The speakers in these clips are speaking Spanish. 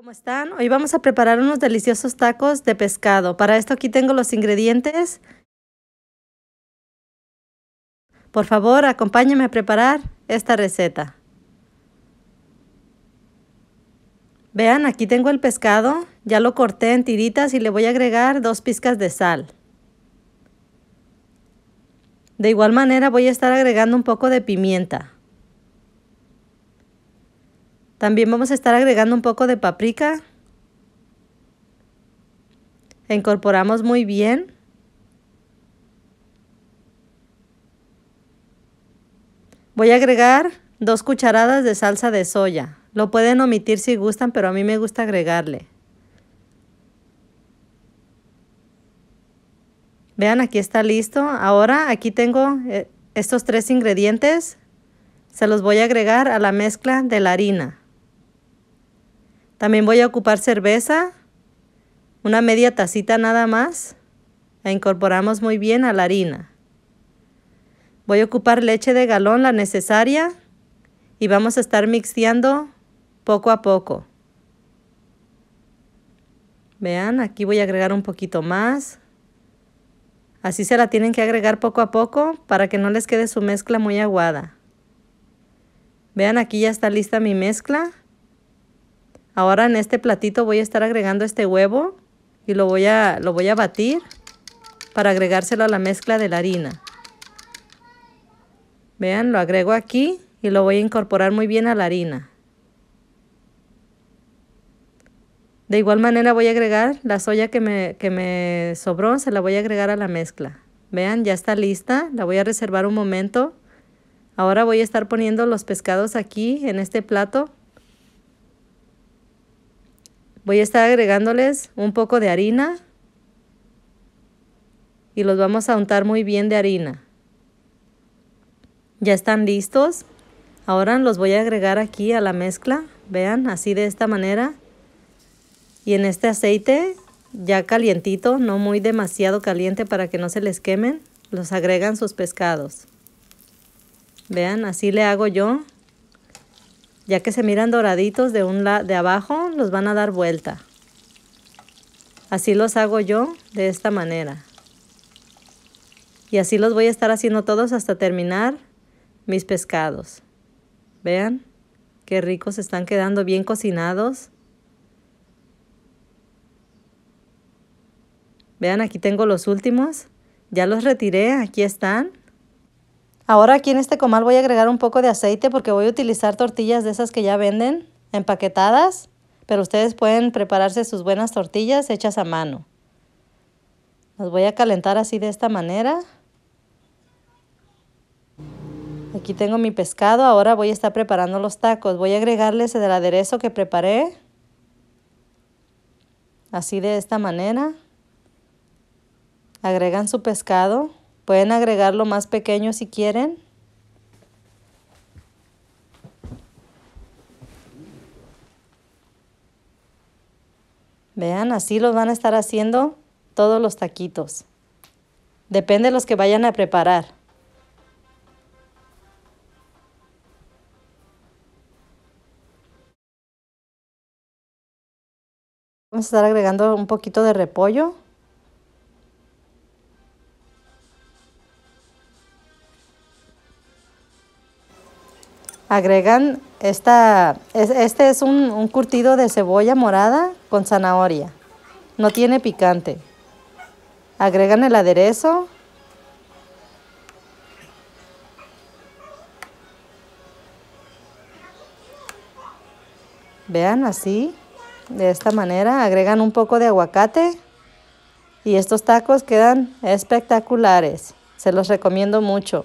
¿Cómo están? Hoy vamos a preparar unos deliciosos tacos de pescado. Para esto aquí tengo los ingredientes. Por favor, acompáñenme a preparar esta receta. Vean, aquí tengo el pescado. Ya lo corté en tiritas y le voy a agregar dos pizcas de sal. De igual manera voy a estar agregando un poco de pimienta. También vamos a estar agregando un poco de paprika. Incorporamos muy bien. Voy a agregar dos cucharadas de salsa de soya. Lo pueden omitir si gustan, pero a mí me gusta agregarle. Vean, aquí está listo. Ahora aquí tengo eh, estos tres ingredientes. Se los voy a agregar a la mezcla de la harina. También voy a ocupar cerveza, una media tacita nada más. La incorporamos muy bien a la harina. Voy a ocupar leche de galón, la necesaria, y vamos a estar mixteando poco a poco. Vean, aquí voy a agregar un poquito más. Así se la tienen que agregar poco a poco para que no les quede su mezcla muy aguada. Vean, aquí ya está lista mi mezcla. Ahora en este platito voy a estar agregando este huevo y lo voy a, lo voy a batir para agregárselo a la mezcla de la harina. Vean, lo agrego aquí y lo voy a incorporar muy bien a la harina. De igual manera voy a agregar la soya que me, que me sobró, se la voy a agregar a la mezcla. Vean, ya está lista, la voy a reservar un momento. Ahora voy a estar poniendo los pescados aquí en este plato Voy a estar agregándoles un poco de harina y los vamos a untar muy bien de harina. Ya están listos. Ahora los voy a agregar aquí a la mezcla. Vean, así de esta manera. Y en este aceite ya calientito, no muy demasiado caliente para que no se les quemen, los agregan sus pescados. Vean, así le hago yo ya que se miran doraditos de, un lado de abajo, los van a dar vuelta. Así los hago yo de esta manera. Y así los voy a estar haciendo todos hasta terminar mis pescados. Vean qué ricos están quedando, bien cocinados. Vean, aquí tengo los últimos. Ya los retiré, aquí están. Ahora aquí en este comal voy a agregar un poco de aceite porque voy a utilizar tortillas de esas que ya venden empaquetadas, pero ustedes pueden prepararse sus buenas tortillas hechas a mano. Las voy a calentar así de esta manera. Aquí tengo mi pescado, ahora voy a estar preparando los tacos. Voy a agregarles el aderezo que preparé. Así de esta manera. Agregan su pescado. Pueden agregarlo más pequeño si quieren. Vean, así los van a estar haciendo todos los taquitos. Depende de los que vayan a preparar. Vamos a estar agregando un poquito de repollo. Agregan esta, este es un, un curtido de cebolla morada con zanahoria. No tiene picante. Agregan el aderezo, vean así, de esta manera, agregan un poco de aguacate y estos tacos quedan espectaculares, se los recomiendo mucho.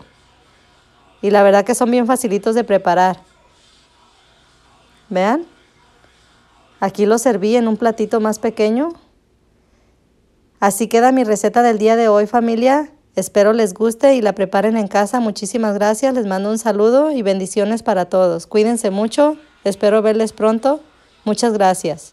Y la verdad que son bien facilitos de preparar. Vean, aquí los serví en un platito más pequeño. Así queda mi receta del día de hoy familia. Espero les guste y la preparen en casa. Muchísimas gracias. Les mando un saludo y bendiciones para todos. Cuídense mucho. Espero verles pronto. Muchas gracias.